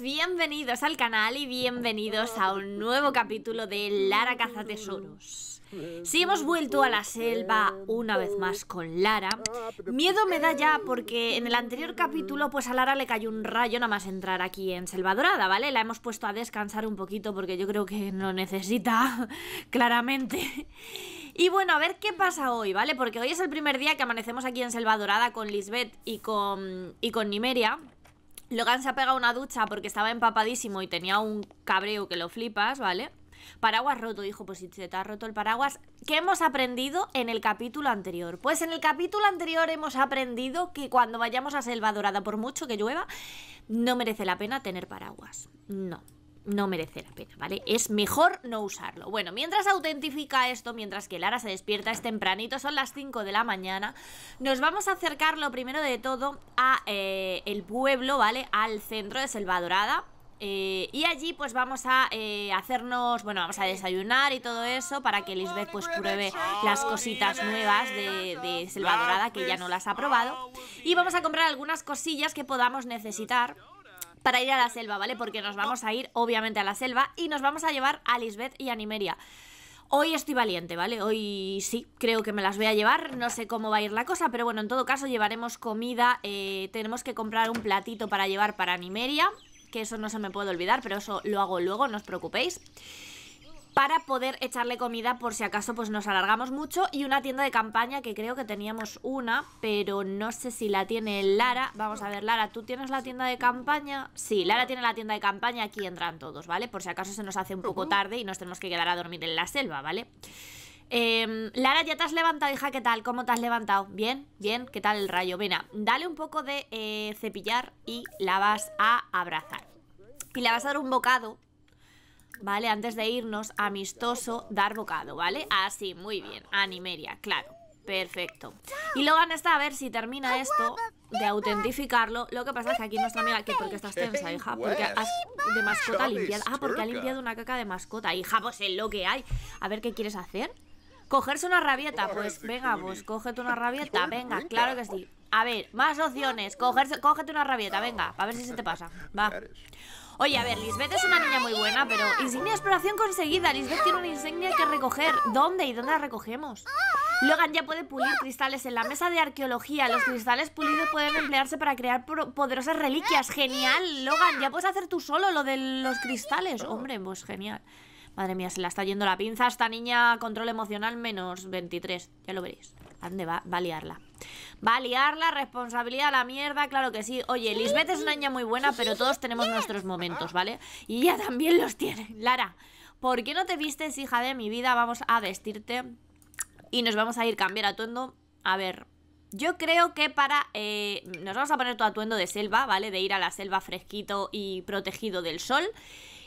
bienvenidos al canal y bienvenidos a un nuevo capítulo de Lara Tesoros. Si hemos vuelto a la selva una vez más con Lara. Miedo me da ya porque en el anterior capítulo pues a Lara le cayó un rayo nada más entrar aquí en Selvadorada, ¿vale? La hemos puesto a descansar un poquito porque yo creo que no necesita claramente. Y bueno, a ver qué pasa hoy, ¿vale? Porque hoy es el primer día que amanecemos aquí en Selvadorada con Lisbeth y con, y con Nimeria. Logan se ha pegado una ducha porque estaba empapadísimo y tenía un cabreo que lo flipas, ¿vale? Paraguas roto, dijo. pues si te ha roto el paraguas. ¿Qué hemos aprendido en el capítulo anterior? Pues en el capítulo anterior hemos aprendido que cuando vayamos a Selva Dorada, por mucho que llueva, no merece la pena tener paraguas. No no merece la pena, ¿vale? Es mejor no usarlo. Bueno, mientras autentifica esto, mientras que Lara se despierta, es tempranito, son las 5 de la mañana, nos vamos a acercar lo primero de todo a eh, el pueblo, ¿vale? Al centro de Selvadorada. Eh, y allí pues vamos a eh, hacernos, bueno, vamos a desayunar y todo eso para que Lisbeth pues pruebe las cositas nuevas de, de Dorada que ya no las ha probado. Y vamos a comprar algunas cosillas que podamos necesitar para ir a la selva, ¿vale? Porque nos vamos a ir, obviamente, a la selva y nos vamos a llevar a Lisbeth y a Nimeria. Hoy estoy valiente, ¿vale? Hoy sí, creo que me las voy a llevar. No sé cómo va a ir la cosa, pero bueno, en todo caso llevaremos comida. Eh, tenemos que comprar un platito para llevar para Nimeria, que eso no se me puede olvidar, pero eso lo hago luego, no os preocupéis para poder echarle comida por si acaso pues nos alargamos mucho y una tienda de campaña que creo que teníamos una, pero no sé si la tiene Lara. Vamos a ver, Lara, ¿tú tienes la tienda de campaña? Sí, Lara tiene la tienda de campaña, aquí entran todos, ¿vale? Por si acaso se nos hace un poco tarde y nos tenemos que quedar a dormir en la selva, ¿vale? Em, Lara, ya te has levantado, hija, ¿qué tal? ¿Cómo te has levantado? ¿Bien? ¿Bien? ¿Qué tal el rayo? Venga, dale un poco de eh, cepillar y la vas a abrazar. Y le vas a dar un bocado ¿vale? Antes de irnos, amistoso, dar bocado, ¿vale? Así, muy bien, Animeria, claro Perfecto Y Logan está a ver si termina esto de autentificarlo Lo que pasa es que aquí nuestra amiga que porque estás tensa, hija? Porque has de mascota limpiado Ah, porque ha limpiado una caca de mascota Hija, pues es lo que hay A ver, ¿qué quieres hacer? Cogerse una rabieta, pues venga, pues cógete una rabieta Venga, claro que sí a ver, más opciones. Cogerse, cógete una rabieta, venga, a ver si se te pasa. Va. Oye, a ver, Lisbeth es una niña muy buena, pero insignia de exploración conseguida. Lisbeth tiene una insignia que recoger. ¿Dónde y dónde la recogemos? Logan ya puede pulir cristales en la mesa de arqueología. Los cristales pulidos pueden emplearse para crear poderosas reliquias. Genial, Logan, ya puedes hacer tú solo lo de los cristales. Oh. Hombre, pues genial. Madre mía, se la está yendo la pinza esta niña. Control emocional menos 23. Ya lo veréis. ¿A dónde va? Va a liarla. Va responsabilidad a la mierda, claro que sí. Oye, Lisbeth es una niña muy buena, pero todos tenemos nuestros momentos, ¿vale? Y ella también los tiene. Lara, ¿por qué no te vistes, hija de mi vida? Vamos a vestirte y nos vamos a ir a cambiar atuendo. A ver, yo creo que para... Eh, nos vamos a poner tu atuendo de selva, ¿vale? De ir a la selva fresquito y protegido del sol.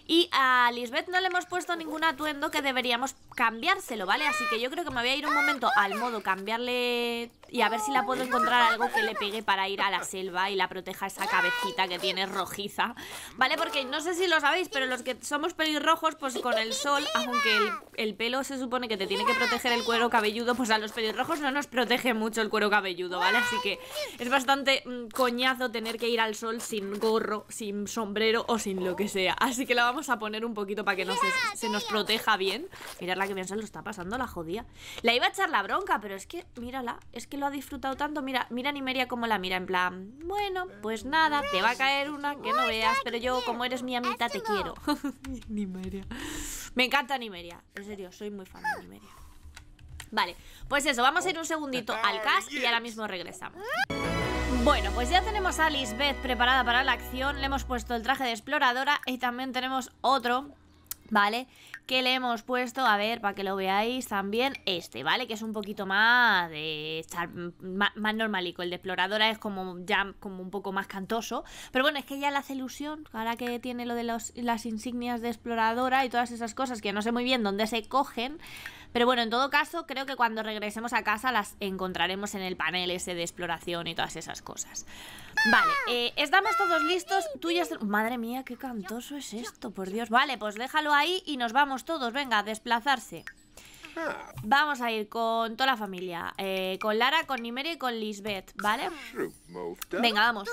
Y a Lisbeth no le hemos puesto ningún atuendo que deberíamos cambiárselo, ¿vale? Así que yo creo que me voy a ir un momento al modo cambiarle y a ver si la puedo encontrar algo que le pegue para ir a la selva y la proteja esa cabecita que tiene rojiza, ¿vale? Porque no sé si lo sabéis, pero los que somos pelirrojos, pues con el sol, aunque el, pelo se supone que te tiene que proteger el cuero cabelludo, pues a los pelirrojos no nos protege mucho el cuero cabelludo, ¿vale? Así que es bastante mm, coñazo tener que ir al sol sin gorro, sin sombrero o sin lo que sea. Así que la vamos a poner un poquito para que no se, nos proteja bien. Mirad que bien se lo está pasando la jodía. La iba a echar la bronca, pero es que, mírala, es que lo ha disfrutado tanto. Mira, mira Nimeria como la mira, en plan, bueno, pues nada, te va a caer una que no veas, pero yo como eres mi amita te quiero. Nimeria. Me encanta Nimeria, en serio, soy muy fan de Nimeria. Vale, pues eso, vamos a ir un segundito al cast y ahora mismo regresamos. Bueno, pues ya tenemos a Lisbeth preparada para la acción, le hemos puesto el traje de exploradora y también tenemos otro ¿Vale? Que le hemos puesto, a ver, para que lo veáis también, este, ¿vale? Que es un poquito más de más, más, normalico. El de exploradora es como ya como un poco más cantoso. Pero bueno, es que ya le hace ilusión, ahora que tiene lo de las insignias de exploradora y todas esas cosas que no sé muy bien dónde se cogen, pero bueno, en todo caso, creo que cuando regresemos a casa las encontraremos en el panel ese de exploración y todas esas cosas. Vale, eh, estamos todos listos. Tú ya Madre mía, qué cantoso es esto, por Dios. Vale, pues déjalo ahí y nos vamos todos. Venga, a desplazarse. Vamos a ir con toda la familia. Eh, con Lara, con Nimeria y con Lisbeth, ¿vale? Venga, vamos.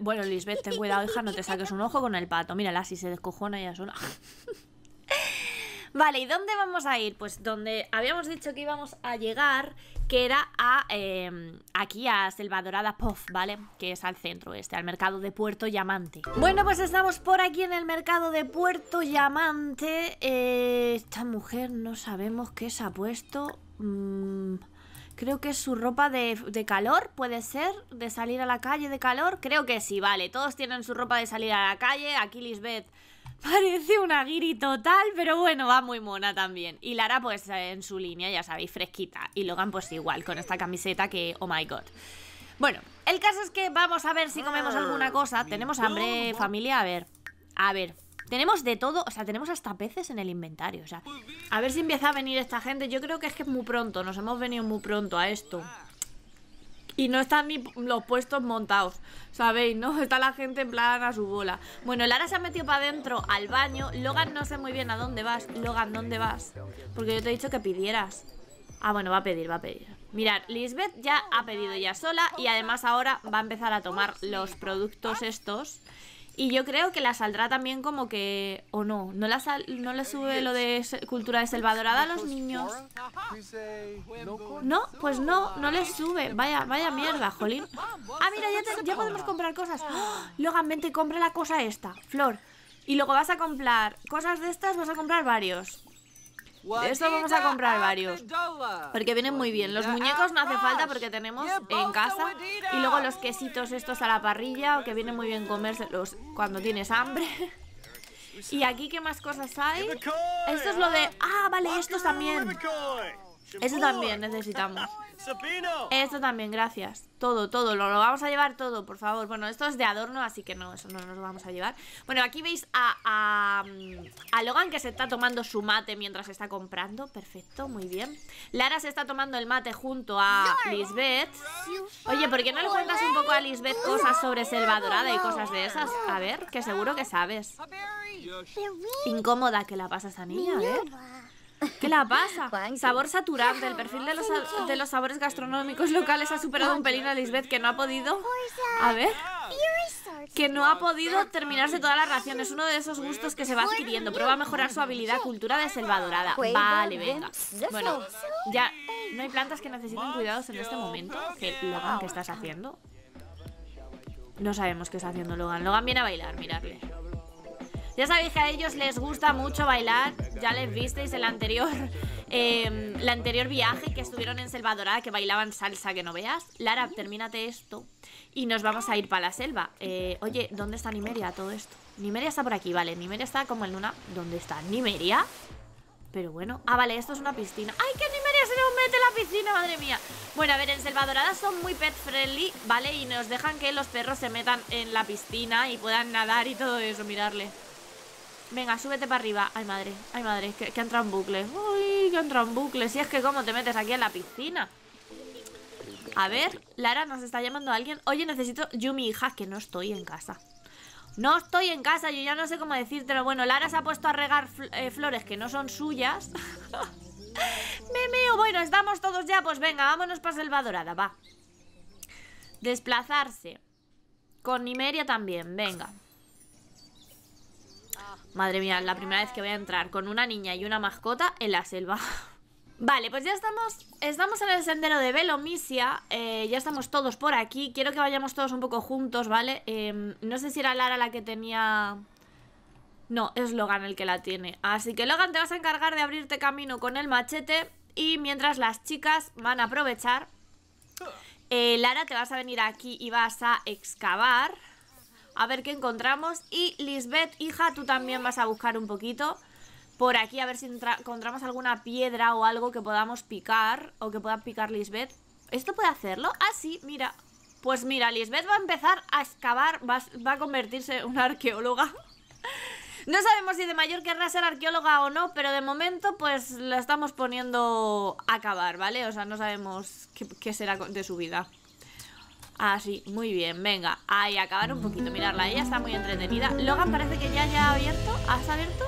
Bueno, Lisbeth, ten cuidado, hija, no te saques un ojo con el pato. Mírala, si se descojona ella sola. Vale, ¿y dónde vamos a ir? Pues donde habíamos dicho que íbamos a llegar, que era a em, aquí a Selvadorada Pof, ¿vale? Que es al centro este, al mercado de Puerto Llamante. Bueno, pues estamos por aquí en el mercado de Puerto Llamante. Eh, esta mujer no sabemos qué se ha puesto. Mm, creo que es su ropa de, de, calor, puede ser, de salir a la calle de calor. Creo que sí, vale. Todos tienen su ropa de salir a la calle. Aquí Lisbeth Parece una guiri total, pero bueno, va muy mona también. Y Lara, pues en su línea, ya sabéis, fresquita. Y Logan, pues igual, con esta camiseta que, oh my god. Bueno, el caso es que vamos a ver si comemos alguna ah, cosa. ¿Tenemos hambre, familia? A ver. A ver. Tenemos de todo, o sea, tenemos hasta peces en el inventario. a ver si empieza a venir esta gente. Yo creo que es que es muy pronto, nos hemos venido muy pronto a esto y no están ni los puestos montados, ¿sabéis? ¿No? Está la gente en plan a su bola. Bueno, Lara se ha metido para adentro al baño. Logan no sé muy bien a dónde vas. Logan, ¿dónde vas? Porque yo te he dicho que pidieras. Ah, bueno, va a pedir, va a pedir. Mirad, Lisbeth ya ha pedido ya sola y además ahora va a empezar a tomar los productos estos y yo creo que la saldrá también como que... O no, no la, no le sube lo de cultura de Salvadorada a los niños. No, pues no, no les sube. Vaya, vaya mierda, jolín. Ah, mira, ya, ya podemos comprar cosas. ¡Oh! Luego, compra la cosa esta, Flor. Y luego vas a comprar cosas de estas, vas a comprar varios. De vamos a comprar varios. Porque vienen muy bien. Los muñecos no hace falta porque tenemos en casa. Y luego los quesitos estos a la parrilla, que vienen muy bien comérselos cuando tienes hambre. Y aquí, ¿qué más cosas hay? Esto es lo de... Ah, vale, estos también. Eso también necesitamos. Eso también, gracias. Todo, todo, lo, vamos a llevar todo, por favor. Bueno, esto es de adorno, así que no, eso no nos lo vamos a llevar. Bueno, aquí veis a, mm, a, Logan que se está tomando su mate mientras está comprando. Perfecto, muy bien. Lara se está tomando el mate junto a Lisbeth. Oye, ¿por qué no le cuentas un poco a Lisbeth cosas sobre Selva Dorada y cosas de esas? A ver, que seguro que sabes. Incómoda que la pasas a niña, a ¿Qué la pasa? Sabor saturante. El perfil de los, de los sabores gastronómicos locales ha superado un pelín a Lisbeth, que no ha podido... A ver... Que no ha podido terminarse toda la ración. Es uno de esos gustos que se va adquiriendo. Prueba a mejorar su habilidad cultura de selva dorada. Vale, venga. Bueno, ya... No hay plantas que necesiten cuidados en este momento. Logan, ¿qué estás haciendo? No sabemos qué está haciendo Logan. Logan viene a bailar, mirarle. Ya sabéis que a ellos les gusta mucho bailar, ya les visteis el anterior, em, el anterior viaje que estuvieron en Selvadorada, que bailaban salsa, que no veas. Lara, termínate esto y nos vamos a ir para la selva. Eh, oye, ¿dónde está Nimeria todo esto? Nimeria está por aquí, vale. Nimeria está como en luna. ¿Dónde está Nimeria? Pero bueno, ah, vale, esto es una piscina ¡Ay, que Nimeria se nos mete la piscina, madre mía! Bueno, a ver, en Selvadorada son muy pet friendly, ¿vale? Y nos dejan que los perros se metan en la piscina y puedan nadar y todo eso, mirarle Venga, súbete para arriba. Ay, madre, ay, madre, que, entra en bucle. Uy, que entra en bucle. Si es que cómo te metes aquí en la piscina. A ver, Lara, nos está llamando a alguien. Oye, necesito... Yo, mi hija, que no estoy en casa. No estoy en casa, yo ya no sé cómo decírtelo. Bueno, Lara se ha puesto a regar eh, flores que no son suyas. Me Bueno, estamos todos ya. Pues venga, vámonos para Dorada, va. Desplazarse. Con Nimeria también, venga. Madre mía, la primera vez que voy a entrar con una niña y una mascota en la selva. Vale, pues ya estamos, estamos en el sendero de Velomisia, eh, ya estamos todos por aquí, quiero que vayamos todos un poco juntos, ¿vale? Em, no sé si era Lara la que tenía... No, es Logan el que la tiene. Así que Logan te vas a encargar de abrirte camino con el machete y mientras las chicas van a aprovechar, eh, Lara te vas a venir aquí y vas a excavar a ver qué encontramos. Y Lisbeth, hija, tú también vas a buscar un poquito por aquí a ver si encontramos alguna piedra o algo que podamos picar o que pueda picar Lisbeth. ¿Esto puede hacerlo? Ah, sí, mira. Pues mira, Lisbeth va a empezar a excavar, va, a convertirse en una arqueóloga. no sabemos si de mayor querrá ser arqueóloga o no, pero de momento pues la estamos poniendo a acabar, ¿vale? O sea, no sabemos qué será de su vida. Así, muy bien, venga. Ahí, acabar un poquito, mirarla, ella está muy entretenida. Logan parece que ya, ya ha abierto. ¿Has abierto?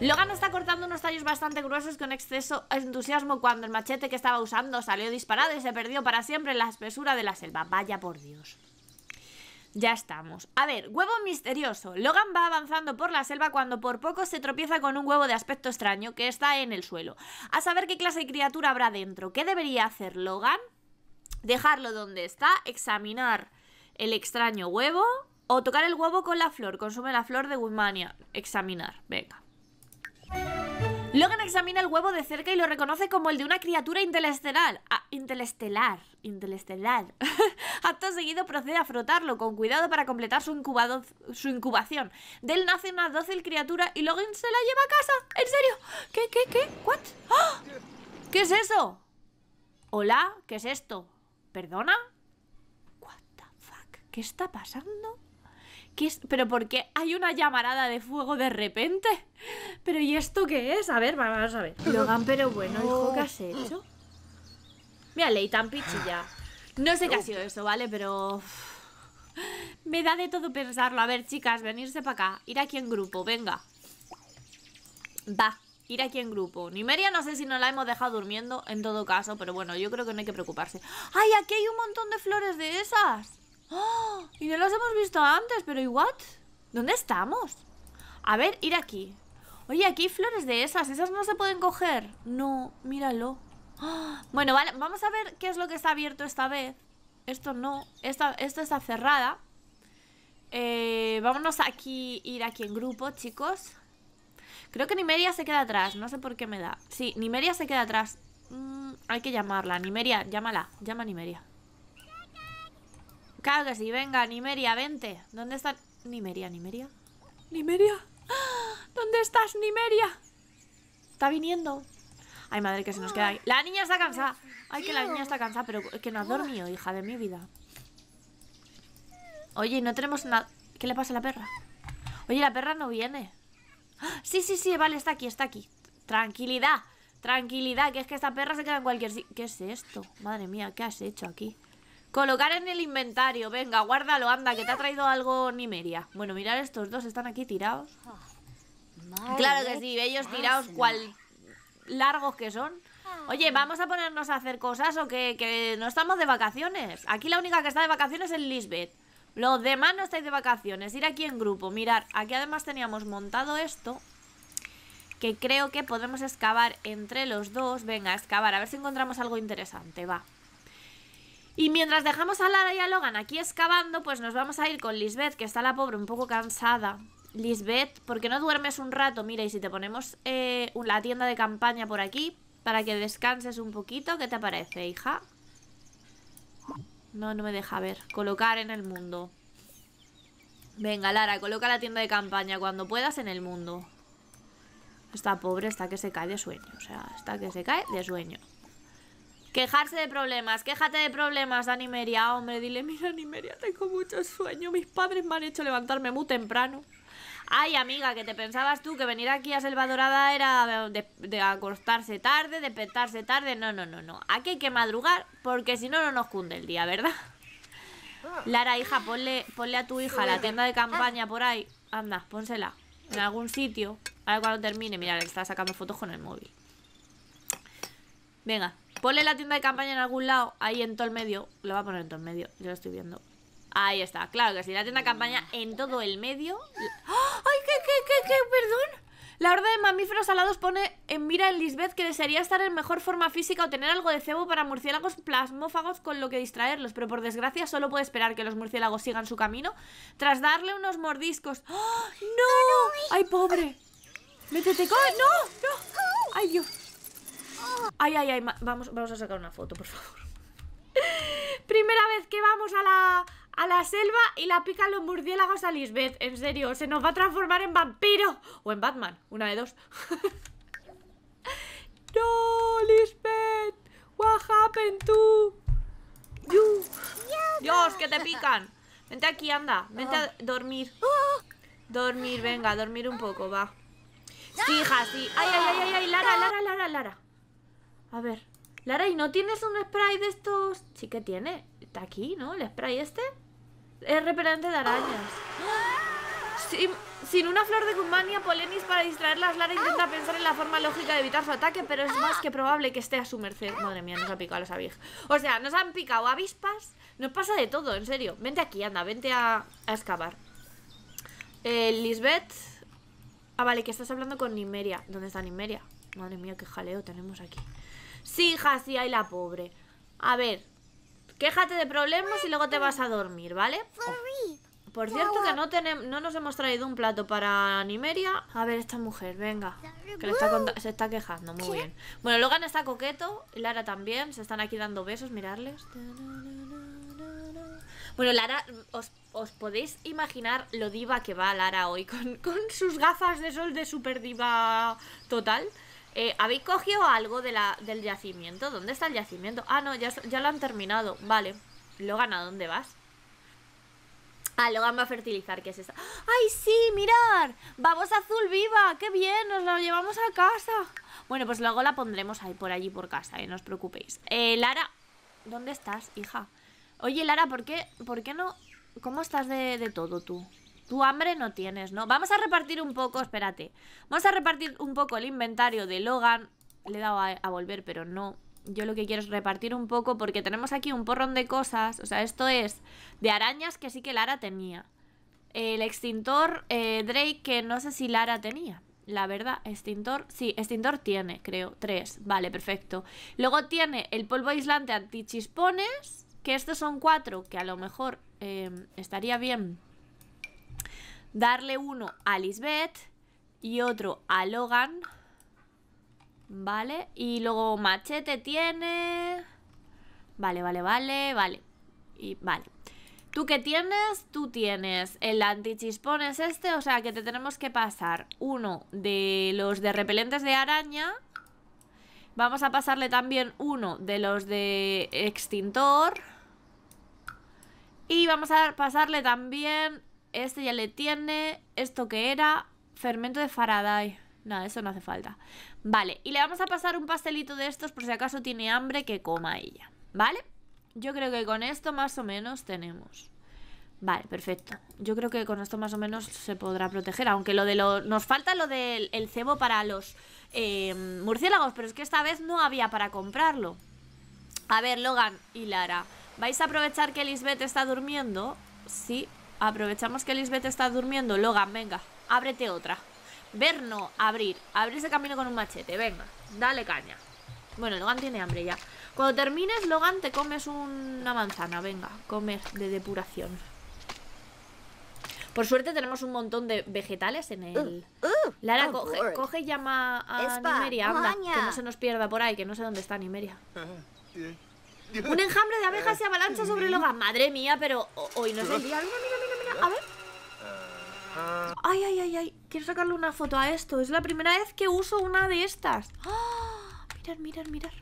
Logan está cortando unos tallos bastante gruesos con exceso entusiasmo cuando el machete que estaba usando salió disparado y se perdió para siempre en la espesura de la selva. Vaya por Dios. Ya estamos. A ver, huevo misterioso. Logan va avanzando por la selva cuando por poco se tropieza con un huevo de aspecto extraño que está en el suelo. A saber qué clase de criatura habrá dentro. ¿Qué debería hacer Logan? dejarlo donde está, examinar el extraño huevo o tocar el huevo con la flor. Consume la flor de Wimania. Examinar, venga. Logan examina el huevo de cerca y lo reconoce como el de una criatura interestelar. Ah, interestelar, interestelar. Acto seguido procede a frotarlo con cuidado para completar su, incubado, su incubación. Del nace una dócil criatura y Logan se la lleva a casa. ¿En serio? ¿Qué, qué, qué? ¿What? ¡Ah! ¿Qué es eso? ¿Hola? ¿Qué es esto? ¿Perdona? What the fuck? ¿Qué está pasando? ¿Pero por qué hay una llamarada de fuego de repente? ¿Pero y esto qué es? A ver, vamos a ver. Logan, pero bueno, ¿qué has oh. hecho? Mira, tan pichilla. No sé qué ha sido eso, ¿vale? Pero... Me da de todo pensarlo. A ver, chicas, venirse para acá. Ir aquí en grupo, venga. Va ir aquí en grupo. Nimeria no sé si nos la hemos dejado durmiendo en todo caso, pero bueno, yo creo que no hay que preocuparse. ¡Ay, aquí hay un montón de flores de esas! ¡Oh! Y no las hemos visto antes, pero ¿y what? ¿Dónde estamos? A ver, ir aquí. Oye, aquí hay flores de esas, esas no se pueden coger. No, míralo. ¡Oh! Bueno, vale, vamos a ver qué es lo que está abierto esta vez. Esto no, esta, esto está cerrada. Eh, vámonos aquí, ir aquí en grupo, chicos. Creo que Nimeria se queda atrás, no sé por qué me da. Sí, Nimeria se queda atrás. Mm, hay que llamarla. Nimeria, llámala. Llama a Nimeria. Claro que sí, venga, Nimeria, vente. ¿Dónde está Nimeria, Nimeria? Nimeria. ¿Dónde estás, Nimeria? Está viniendo. Ay, madre, que se nos queda ahí. La niña está cansada. Ay, que la niña está cansada, pero que no ha dormido, hija de mi vida. Oye, no tenemos nada... ¿Qué le pasa a la perra? Oye, la perra no viene. Sí, sí, sí, vale, está aquí, está aquí Tranquilidad, tranquilidad Que es que esta perra se queda en cualquier sitio ¿Qué es esto? Madre mía, ¿qué has hecho aquí? Colocar en el inventario Venga, guárdalo, anda, que te ha traído algo Nimeria Bueno, mirar estos dos, están aquí tirados Claro que sí, ellos tirados cual largos que son ah. Oye, ¿vamos a ponernos a hacer cosas o que, que no estamos de vacaciones? Aquí la única que está de vacaciones es Lisbeth lo demás no estáis de vacaciones, ir aquí en grupo Mirar, aquí además teníamos montado esto Que creo que podemos excavar entre los dos Venga, excavar, a ver si encontramos algo interesante, va y mientras dejamos a Lara y a Logan aquí excavando, pues nos vamos a ir con Lisbeth, que está la pobre un poco cansada. Lisbeth, ¿por qué no duermes un rato? Mira, y si te ponemos eh, la tienda de campaña por aquí, para que descanses un poquito, ¿qué te parece, hija? No, no me deja ver. Colocar en el mundo. Venga, Lara, coloca la tienda de campaña cuando puedas en el mundo. Está pobre, está que se cae de sueño. O sea, está que se cae de sueño. Quejarse de problemas, quéjate de problemas, Dani Meria, hombre. Dile, mira, Dani Meria, tengo mucho sueño. Mis padres me han hecho levantarme muy temprano. Ay, amiga, que te pensabas tú que venir aquí a Selva Dorada era de, acostarse tarde, de petarse tarde. No, no, no, no. Aquí hay que madrugar porque si no, no nos cunde el día, ¿verdad? Ah. Lara, hija, ponle, ponle a tu hija la tienda de campaña por ahí. Anda, pónsela. En algún sitio. A ver cuando termine, mira, le está sacando fotos con el móvil. Venga, ponle la tienda de campaña en algún lado, ahí en todo el medio. Lo va a poner en todo el medio, yo lo estoy viendo. Ahí está, claro que sí, la tienda campaña en todo el medio. ¡Ay, qué, qué, qué, qué! ¡Perdón! La horda de mamíferos alados pone en mira en Lisbeth que desearía estar en mejor forma física o tener algo de cebo para murciélagos plasmófagos con lo que distraerlos, pero por desgracia solo puede esperar que los murciélagos sigan su camino tras darle unos mordiscos. ¡Ah, ¡No! ¡Ay, pobre! ¡Métete, con, ¡No! ¡No! ¡Ay, Dios! ¡Ay, ay, ay! Vamos, vamos a sacar una foto, por favor. Primera vez que vamos a la, a la selva y la pican los murciélagos a Lisbeth. En serio, se nos va a transformar en vampiro. O en Batman, una de dos. no, Lisbeth. What happened to you? Dios, que te pican. Vente aquí, anda. Vente a dormir. Dormir, venga, dormir un poco, va. Sí, sí. Ay, ay, ay, ay, Lara, Lara, Lara, Lara. A ver. Lara, ¿y no tienes un spray de estos? Sí que tiene. Está aquí, ¿no? El spray este. Es repelente de arañas. Sin, una flor de Gumania, Polenis para distraerlas, Lara intenta pensar en la forma lógica de evitar su ataque, pero es más que probable que esté a su merced. Madre mía, nos ha picado a los O sea, nos han picado avispas. Nos pasa de todo, en serio. Vente aquí, anda, vente a, a excavar. Eh, Lisbeth. Ah, vale, que estás hablando con Nimeria. ¿Dónde está Nimeria? Madre mía, qué jaleo tenemos aquí. Sí, hija, sí, la pobre. A ver, Quéjate de problemas y luego te vas a dormir, ¿vale? Por cierto que no, tenemos, no nos hemos traído un plato para Nimeria. A ver, esta mujer, venga. Que se está quejando, muy bien. Bueno, Logan está coqueto. Y Lara también. Se están aquí dando besos, mirarles. Bueno, Lara, os, podéis imaginar lo diva que va Lara hoy con, con sus gafas de sol de super diva total. Eh, ¿Habéis cogido algo de la, del yacimiento? ¿Dónde está el yacimiento? Ah, no, ya, ya lo han terminado. Vale. Logan, ¿a dónde vas? Ah, Logan va a fertilizar, ¿qué es esa ¡Ay, sí! ¡Mirar! ¡Vamos azul viva! ¡Qué bien! ¡Nos la llevamos a casa! Bueno, pues luego la pondremos ahí por allí por casa, eh, No os preocupéis. Eh, Lara, ¿dónde estás, hija? Oye, Lara, ¿por qué, por qué no...? ¿Cómo estás de, de todo tú? Tu hambre no tienes, ¿no? Vamos a repartir un poco, espérate Vamos a repartir un poco el inventario de Logan Le he dado a, volver, pero no yo lo que quiero es repartir un poco porque tenemos aquí un porrón de cosas. O sea, esto es de arañas que sí que Lara tenía. El extintor eh, Drake que no sé si Lara tenía. La verdad, extintor, sí, extintor tiene, creo, tres, vale, perfecto Luego tiene el polvo aislante antichispones Que estos son cuatro, que a lo mejor eh, estaría bien Darle uno a Lisbeth y otro a Logan. Vale, y luego machete tiene... Vale, vale, vale, vale. Y vale. ¿Tú qué tienes? Tú tienes el antichispón es este, o sea que te tenemos que pasar uno de los de repelentes de araña. Vamos a pasarle también uno de los de extintor. Y vamos a pasarle también este ya le tiene. Esto que era. Fermento de Faraday. No, eso no hace falta. Vale, y le vamos a pasar un pastelito de estos por si acaso tiene hambre que coma ella. ¿Vale? Yo creo que con esto más o menos tenemos. Vale, perfecto. Yo creo que con esto más o menos se podrá proteger. Aunque lo de lo... nos falta lo del cebo para los eh, murciélagos, pero es que esta vez no había para comprarlo. A ver, Logan y Lara, ¿vais a aprovechar que Lisbeth está durmiendo? Sí, Aprovechamos que Lisbeth está durmiendo. Logan, venga, ábrete otra. Ver no, abrir. ese camino con un machete, venga. Dale caña. Bueno, Logan tiene hambre ya. Cuando termines, Logan, te comes una manzana. Venga, comer de depuración. Por suerte tenemos un montón de vegetales en el... Uh, uh, Lara, oh, coge, y llama a Nimeria, anda, que no se nos pierda por ahí, que no sé dónde está Nimeria. Ah, ah, un enjambre de abejas se avalancha sobre Logan. Madre mía, pero hoy no es el día. A ver. Ay, ay, ay, ay. Quiero sacarle una foto a esto. Es la primera vez que uso una de estas. Mirad, Mirar, mirar,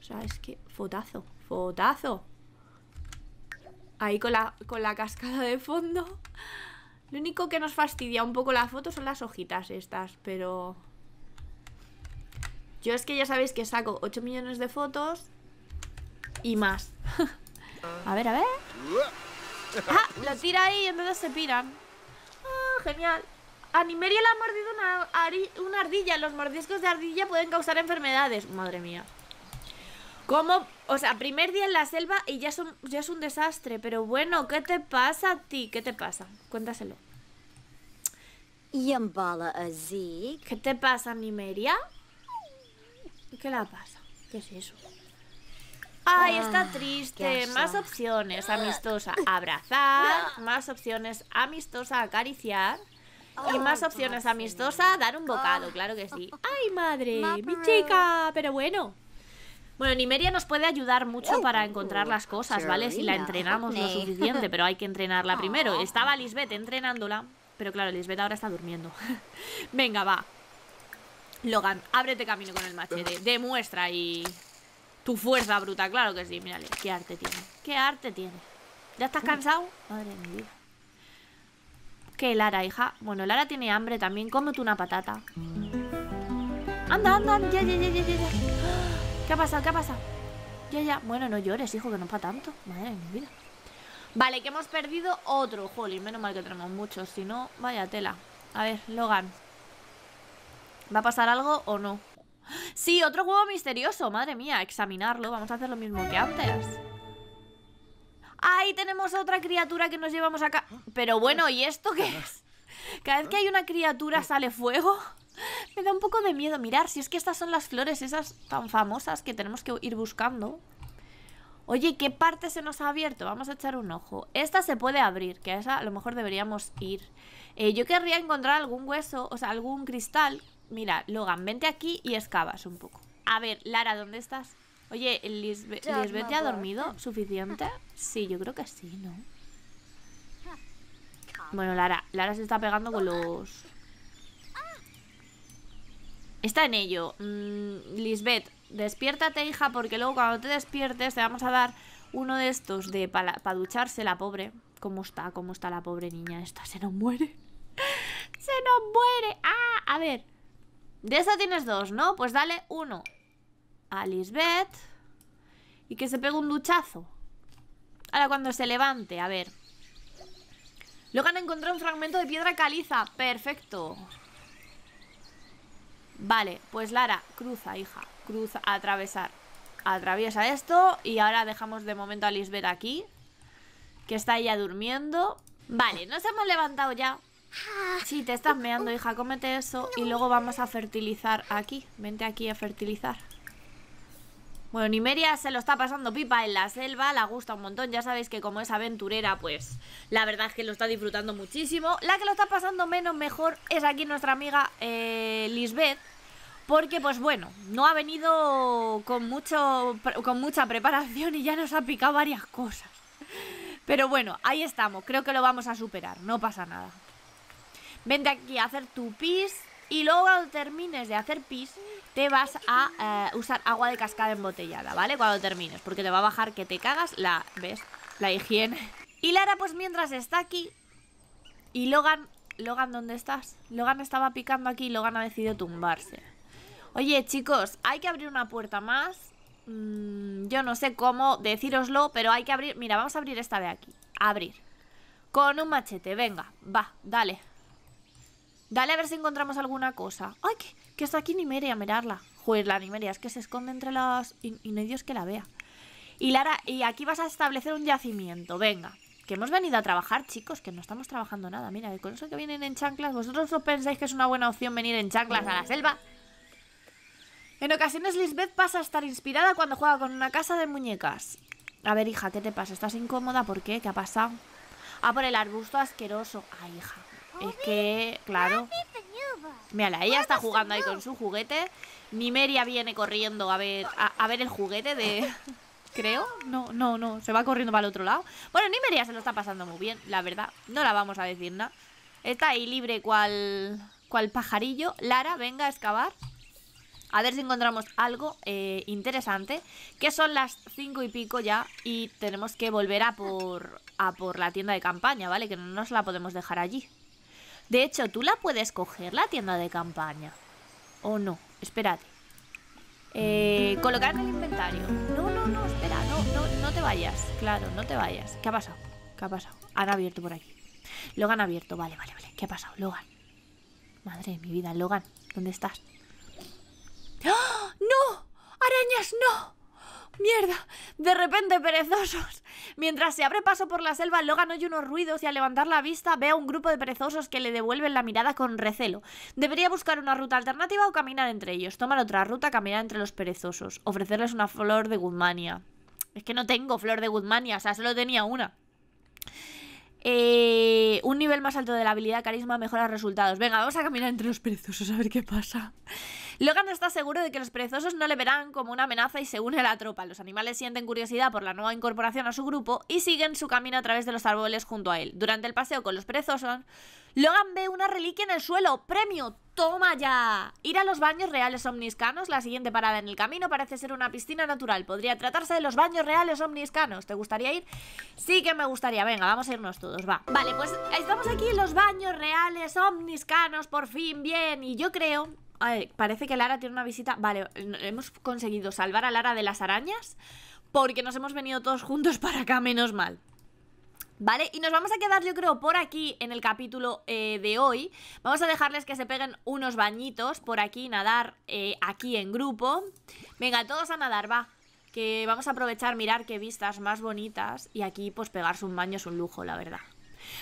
O sea, es que fotazo, fotazo. Ahí con la, con la cascada de fondo. Lo único que nos fastidia un poco la foto son las hojitas estas, pero... Yo es que ya sabéis que saco 8 millones de fotos y más. a ver, a ver. Ah, lo tira ahí y entonces se piran. ¡Ah! genial. A Nimeria le ha mordido una, ardilla. Los mordiscos de ardilla pueden causar enfermedades. Madre mía. ¿Cómo? O sea, primer día en la selva y ya, ya es un desastre. Pero bueno, ¿qué te pasa a ti? ¿Qué te pasa? Cuéntaselo. ¿Qué te pasa, Nimeria? ¿Qué la pasa? ¿Qué es eso? Ay, ah, está triste. Más opciones, amistosa. Abrazar. Más opciones, amistosa. Acariciar. Y oh, más opciones, amistosa. Dar un bocado, claro que sí. Oh. Ay, madre, mi chica. Pero bueno. Bueno, Nimeria nos puede ayudar mucho oh. para encontrar las cosas, ¿vale? Si la entrenamos lo suficiente, pero hay que entrenarla primero. Estaba Lisbeth entrenándola, pero claro, Lisbeth ahora está durmiendo. Venga, va. Logan, ábrete camino con el machete. Demuestra y... Tu fuerza bruta, claro que sí, mírale. Qué arte tiene. Qué arte tiene. ¿Ya estás uh. cansado? Madre mía. ¿Qué, Lara, hija? Bueno, Lara tiene hambre también. Cómete una patata. Anda, anda. Ya, ya, ya, ya, ya. ¿Qué ha pasado? ¿Qué ha pasado? Ya, ya. Bueno, no llores, hijo, que no es para tanto. Madre de mi vida. Vale, que hemos perdido otro. Jolín, menos mal que tenemos muchos. Si no, vaya tela. A ver, Logan. ¿Va a pasar algo o no? Sí, otro huevo misterioso, madre mía, examinarlo Vamos a hacer lo mismo que antes ¡Ahí tenemos otra criatura que nos llevamos acá! Pero bueno, ¿y esto qué es? Cada vez que hay una criatura sale fuego Me da un poco de miedo Mirar, si es que estas son las flores esas tan famosas Que tenemos que ir buscando Oye, ¿qué parte se nos ha abierto? Vamos a echar un ojo Esta se puede abrir, que a esa a lo mejor deberíamos ir eh, Yo querría encontrar algún hueso O sea, algún cristal Mira, Logan, vente aquí y excavas un poco. A ver, Lara, ¿dónde estás? Oye, Lisbeth, ya ha dormido suficiente? Sí, yo creo que sí, ¿no? Bueno, Lara, Lara se está pegando con los... Está en ello. Mm, Lisbeth, despiértate, hija, porque luego cuando te despiertes te vamos a dar uno de estos de para ducharse la pobre. ¿Cómo está? ¿Cómo está la pobre niña esta? Se nos muere. se nos muere. Ah, a ver. De esa tienes dos, ¿no? Pues dale uno a Lisbeth. Y que se pegue un duchazo. Ahora cuando se levante, a ver. Logan encontrar un fragmento de piedra caliza. Perfecto. Vale, pues Lara, cruza, hija. Cruza, atravesar. Atraviesa esto y ahora dejamos de momento a Lisbeth aquí. Que está ella durmiendo. Vale, nos hemos levantado ya. Sí, te estás meando, hija, cómete eso y luego vamos a fertilizar aquí. Vente aquí a fertilizar. Bueno, Nimeria se lo está pasando pipa en la selva, la gusta un montón, ya sabéis que como es aventurera, pues la verdad es que lo está disfrutando muchísimo. La que lo está pasando menos mejor es aquí nuestra amiga eh, Lisbeth, porque pues bueno, no ha venido con, mucho, con mucha preparación y ya nos ha picado varias cosas. Pero bueno, ahí estamos, creo que lo vamos a superar, no pasa nada. Vente aquí a hacer tu pis y luego cuando termines de hacer pis te vas a eh, usar agua de cascada embotellada, ¿vale? Cuando termines, porque te va a bajar que te cagas la, ¿ves? La higiene. Y Lara pues mientras está aquí y Logan, Logan, ¿dónde estás? Logan estaba picando aquí y Logan ha decidido tumbarse. Oye, chicos, hay que abrir una puerta más. Mm, yo no sé cómo deciroslo pero hay que abrir... Mira, vamos a abrir esta de aquí. Abrir. Con un machete, venga, va, dale. Dale a ver si encontramos alguna cosa. ¡Ay, que, está aquí Nimeria, mirarla! Joder, la Nimeria, es que se esconde entre las... Y, no Dios que la vea. Y Lara, y aquí vas a establecer un yacimiento, venga. Que hemos venido a trabajar, chicos, que no estamos trabajando nada. Mira, con eso que vienen en chanclas, ¿vosotros no pensáis que es una buena opción venir en chanclas a la selva? En ocasiones Lisbeth pasa a estar inspirada cuando juega con una casa de muñecas. A ver, hija, ¿qué te pasa? ¿Estás incómoda? ¿Por qué? ¿Qué ha pasado? Ah, por el arbusto asqueroso. Ah, hija. Es que, claro. Mira, ella está pues jugando ahí con su juguete. Nimeria viene corriendo a ver, a, ver el juguete de... creo. No, no, no. Se va corriendo para el otro lado. Bueno, Nimeria se lo está pasando muy bien, la verdad. No la vamos a decir nada. Está ahí libre cual, cual pajarillo. Lara, venga a excavar. A ver si encontramos algo eh, interesante. Que son las cinco y pico ya. Y tenemos que volver a por, a por la tienda de campaña, ¿vale? Que no nos la podemos dejar allí. De hecho, tú la puedes coger, la tienda de campaña. ¿O no? Espérate. Eh, colocar en el inventario. No, no, no, espera, no, no, no te vayas. Claro, no te vayas. ¿Qué ha pasado? ¿Qué ha pasado? Han abierto por aquí. Logan ha abierto. Vale, vale, vale. ¿Qué ha pasado? Logan. Madre de mi vida, Logan. ¿Dónde estás? ¡Ah! no! Mierda, de repente perezosos. Mientras se abre paso por la selva, Logan oye unos ruidos y al levantar la vista ve a un grupo de perezosos que le devuelven la mirada con recelo. Debería buscar una ruta alternativa o caminar entre ellos. Tomar otra ruta, caminar entre los perezosos. Ofrecerles una flor de Guzmania. Es que no tengo flor de Guzmania, o sea, solo tenía una. Eh, un nivel más alto de la habilidad carisma mejora resultados. Venga, vamos a caminar entre los perezosos a ver qué pasa. Logan está seguro de que los perezosos no le verán como una amenaza y se une a la tropa. Los animales sienten curiosidad por la nueva incorporación a su grupo y siguen su camino a través de los árboles junto a él. Durante el paseo con los perezosos, Logan ve una reliquia en el suelo. ¡Premio! ¡Toma ya! Ir a los baños reales omniscanos. La siguiente parada en el camino parece ser una piscina natural. Podría tratarse de los baños reales omniscanos. ¿Te gustaría ir? Sí que me gustaría. Venga, vamos a irnos todos, va. Vale, pues estamos aquí en los baños reales omniscanos. Por fin, bien. Y yo creo parece que Lara tiene una visita. Vale, hemos conseguido salvar a Lara de las arañas porque nos hemos venido todos juntos para acá, menos mal. ¿Vale? Y nos vamos a quedar, yo creo, por aquí en el capítulo eh, de hoy. Vamos a dejarles que se peguen unos bañitos por aquí, nadar eh, aquí en grupo. Venga, todos a nadar, va. Que vamos a aprovechar, mirar qué vistas más bonitas. Y aquí, pues, pegarse un baño es un lujo, la verdad.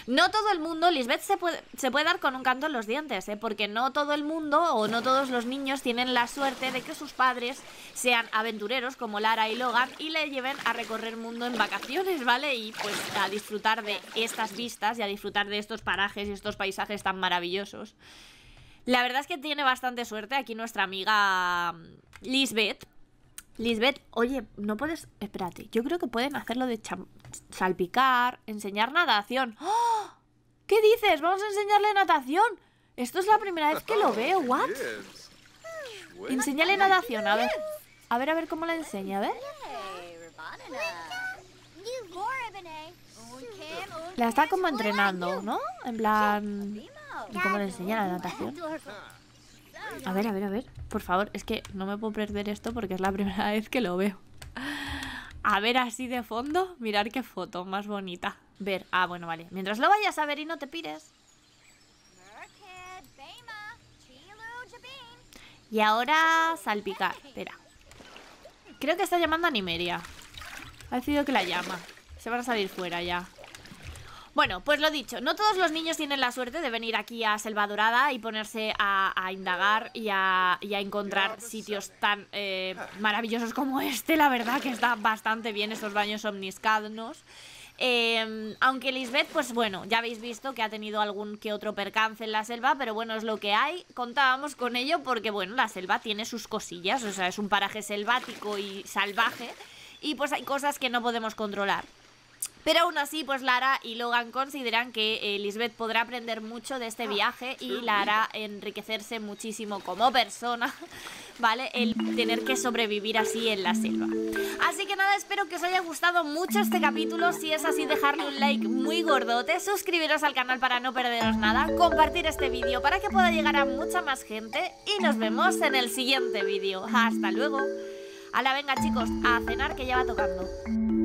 No todo el mundo, Lisbeth se puede, dar con un canto en los dientes, ¿eh? porque no todo el mundo o no todos los niños tienen la suerte de que sus padres sean aventureros como Lara y Logan y le lleven a recorrer el mundo en vacaciones, ¿vale? Y pues a disfrutar de estas vistas y a disfrutar de estos parajes y estos paisajes tan maravillosos. La verdad es que tiene bastante suerte aquí nuestra amiga mm, Lisbeth. Lisbeth, oye, no puedes. Espérate, yo creo que pueden hacerlo de salpicar, enseñar natación. ¡Ah! ¿Qué dices? Vamos a enseñarle natación. Esto es la primera vez que lo veo, ¿what? enseñale natación, a ver. A ver, a ver cómo la enseña, a ver. La está como entrenando, ¿no? En plan... cómo le enseña la natación? A ver, a ver, a ver. Por favor, es que no me puedo perder esto porque es la primera vez que lo veo. A ver así de fondo, mirar qué foto más bonita. Ver, ah, bueno, vale. Mientras lo vayas a ver y no te pires. Y ahora salpicar, espera. Creo que está llamando a Nimeria. Ha decidido que la llama. Se van a salir fuera ya. Bueno, pues lo dicho, no todos los niños tienen la suerte de venir aquí a Selva Dorada y ponerse a, indagar y a, encontrar sitios tan eh, maravillosos como este. La verdad que está bastante bien esos baños omniscadnos. Em, aunque Lisbeth, pues bueno, ya habéis visto que ha tenido algún que otro percance en la selva, pero bueno, es lo que hay. Contábamos con ello porque, bueno, la selva tiene sus cosillas, o sea, es un paraje selvático y salvaje, y pues hay cosas que no podemos controlar. Pero aún así, pues Lara y Logan consideran que Elizabeth Lisbeth podrá aprender mucho de este ah, viaje y la hará enriquecerse muchísimo como persona, ¿vale? El tener que sobrevivir así en la selva. Así que nada, espero que os haya gustado mucho este capítulo. Si es así, dejarle un like muy gordote, suscribiros al canal para no perderos nada, compartir este vídeo para que pueda llegar a mucha más gente y nos vemos en el siguiente vídeo. ¡Hasta luego! Hala, venga chicos, a cenar que ya va tocando.